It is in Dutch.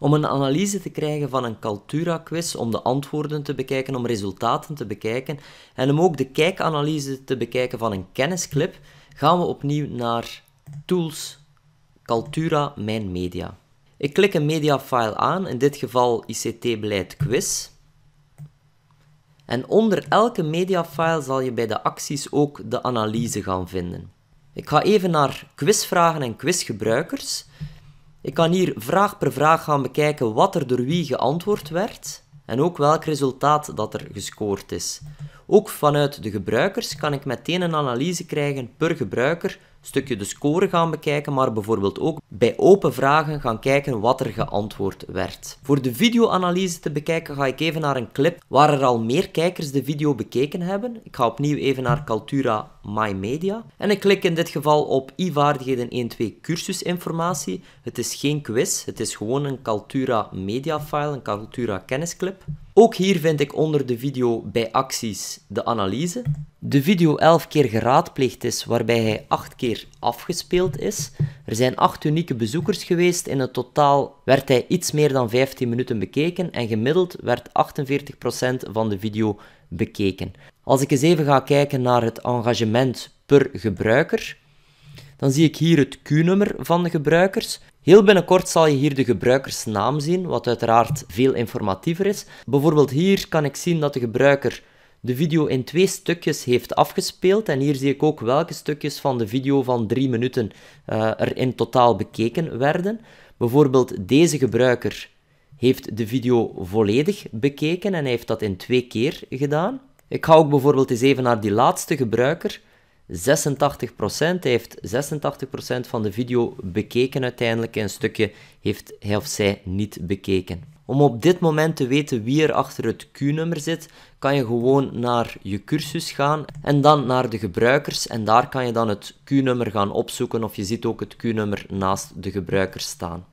Om een analyse te krijgen van een Cultura quiz om de antwoorden te bekijken, om resultaten te bekijken en om ook de kijkanalyse te bekijken van een kennisclip, gaan we opnieuw naar Tools, Cultura Mijn Media. Ik klik een mediafile aan, in dit geval ICT-beleid quiz. En onder elke mediafile zal je bij de acties ook de analyse gaan vinden. Ik ga even naar quizvragen en quizgebruikers. Ik kan hier vraag per vraag gaan bekijken wat er door wie geantwoord werd en ook welk resultaat dat er gescoord is. Ook vanuit de gebruikers kan ik meteen een analyse krijgen per gebruiker, stukje de score gaan bekijken, maar bijvoorbeeld ook bij open vragen gaan kijken wat er geantwoord werd. Voor de videoanalyse te bekijken ga ik even naar een clip waar er al meer kijkers de video bekeken hebben. Ik ga opnieuw even naar Cultura My Media en ik klik in dit geval op i-vaardigheden 2 cursusinformatie. Het is geen quiz, het is gewoon een Cultura media file, een Cultura kennisclip. Ook hier vind ik onder de video bij acties de analyse. De video 11 keer geraadpleegd is, waarbij hij 8 keer afgespeeld is. Er zijn 8 unieke bezoekers geweest. In het totaal werd hij iets meer dan 15 minuten bekeken en gemiddeld werd 48% van de video bekeken. Als ik eens even ga kijken naar het engagement per gebruiker, dan zie ik hier het Q-nummer van de gebruikers. Heel binnenkort zal je hier de gebruikersnaam zien, wat uiteraard veel informatiever is. Bijvoorbeeld hier kan ik zien dat de gebruiker de video in twee stukjes heeft afgespeeld. En hier zie ik ook welke stukjes van de video van drie minuten eh, er in totaal bekeken werden. Bijvoorbeeld deze gebruiker heeft de video volledig bekeken en heeft dat in twee keer gedaan. Ik ga ook bijvoorbeeld eens even naar die laatste gebruiker 86% heeft 86% van de video bekeken uiteindelijk en een stukje heeft hij of zij niet bekeken. Om op dit moment te weten wie er achter het Q-nummer zit, kan je gewoon naar je cursus gaan en dan naar de gebruikers en daar kan je dan het Q-nummer gaan opzoeken of je ziet ook het Q-nummer naast de gebruikers staan.